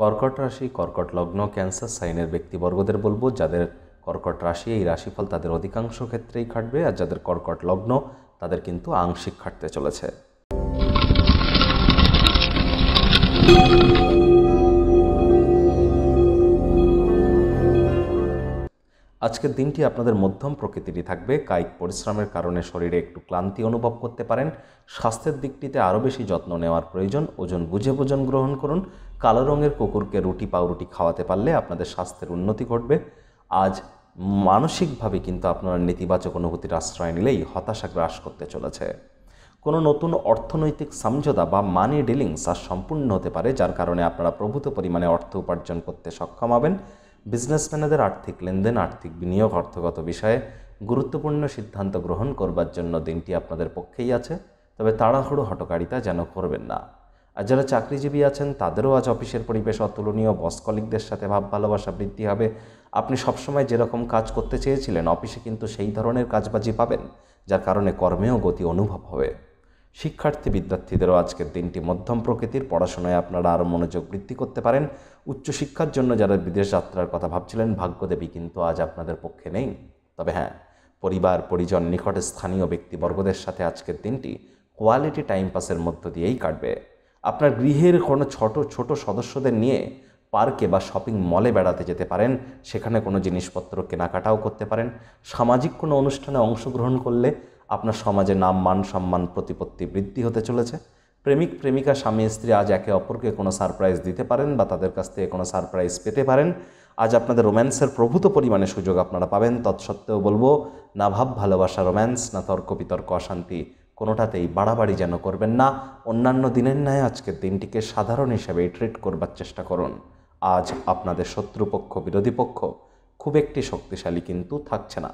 কর্কট রাশি কর্কট লগ্ন ক্যান্সার সাইনের ব্যক্তিবর্গদের বলবো যাদের কর্কট রাশি এই রাশিফল তাদের অধিকাংশ ক্ষেত্রেই খাটবে আর যাদের কর্কট লগ্ন তাদের কিন্তু আংশিক খাটতে চলেছে আজকের দিনটি আপনাদের মধ্যম প্রকৃতিটি থাকবে কায়িক পরিশ্রমের কারণে শরীরে একটু ক্লান্তি অনুভব করতে পারেন স্বাস্থ্যের দিকটিতে আরও বেশি যত্ন নেওয়ার প্রয়োজন ওজন বুঝে ভোজন গ্রহণ করুন কালো রঙের কুকুরকে রুটি পাউরুটি খাওয়াতে পারলে আপনাদের স্বাস্থ্যের উন্নতি ঘটবে আজ মানসিকভাবে কিন্তু আপনারা নেতিবাচক অনুভূতির আশ্রয় নিলেই হতাশা গ্রাস করতে চলেছে কোনো নতুন অর্থনৈতিক সমঝোতা বা মানি ডিলিংস আর সম্পূর্ণ হতে পারে যার কারণে আপনারা প্রভূত পরিমাণে অর্থ উপার্জন করতে সক্ষম হবেন বিজনেসম্যানেদের আর্থিক লেনদেন আর্থিক বিনিয়োগ অর্থগত বিষয়ে গুরুত্বপূর্ণ সিদ্ধান্ত গ্রহণ করবার জন্য দিনটি আপনাদের পক্ষেই আছে তবে তাড়াহুড়ো হটকারিতা যেন করবেন না আর যারা চাকরিজীবী আছেন তাদেরও আজ অফিসের পরিবেশ অতুলনীয় বস কলিকদের সাথে ভাব ভালোবাসা বৃদ্ধি হবে আপনি সবসময় যেরকম কাজ করতে চেয়েছিলেন অফিসে কিন্তু সেই ধরনের কাজবাজি পাবেন যার কারণে কর্মেও গতি অনুভব হবে শিক্ষার্থী বিদ্যার্থীদেরও আজকের দিনটি মধ্যম প্রকৃতির পড়াশোনায় আপনারা আরও মনোযোগ বৃদ্ধি করতে পারেন উচ্চশিক্ষার জন্য যারা বিদেশ যাত্রার কথা ভাবছিলেন ভাগ্যদেবী কিন্তু আজ আপনাদের পক্ষে নেই তবে হ্যাঁ পরিবার পরিজন নিকট স্থানীয় ব্যক্তিবর্গদের সাথে আজকের দিনটি কোয়ালিটি টাইম পাসের মধ্য দিয়েই কাটবে আপনার গৃহের কোনো ছোট ছোট সদস্যদের নিয়ে পার্কে বা শপিং মলে বেড়াতে যেতে পারেন সেখানে কোনো জিনিসপত্র কেনাকাটাও করতে পারেন সামাজিক কোনো অনুষ্ঠানে অংশগ্রহণ করলে আপনার সমাজে নাম মান সম্মান প্রতিপত্তি বৃদ্ধি হতে চলেছে প্রেমিক প্রেমিকা স্বামী স্ত্রী আজ একে অপরকে কোনো সারপ্রাইজ দিতে পারেন বা তাদের কাছ থেকে কোনো সারপ্রাইজ পেতে পারেন আজ আপনাদের রোম্যান্সের প্রভূত পরিমাণে সুযোগ আপনারা পাবেন তৎসত্ত্বেও বলবো না ভাব ভালোবাসা রোম্যান্স না তর্ক বিতর্ক অশান্তি কোনোটাতেই বাড়াবাড়ি যেন করবেন না অন্যান্য দিনের ন্যায় আজকের দিনটিকে সাধারণ হিসেবে ট্রিট করবার চেষ্টা করুন আজ আপনাদের শত্রুপক্ষ বিরোধী পক্ষ খুব একটি শক্তিশালী কিন্তু থাকছে না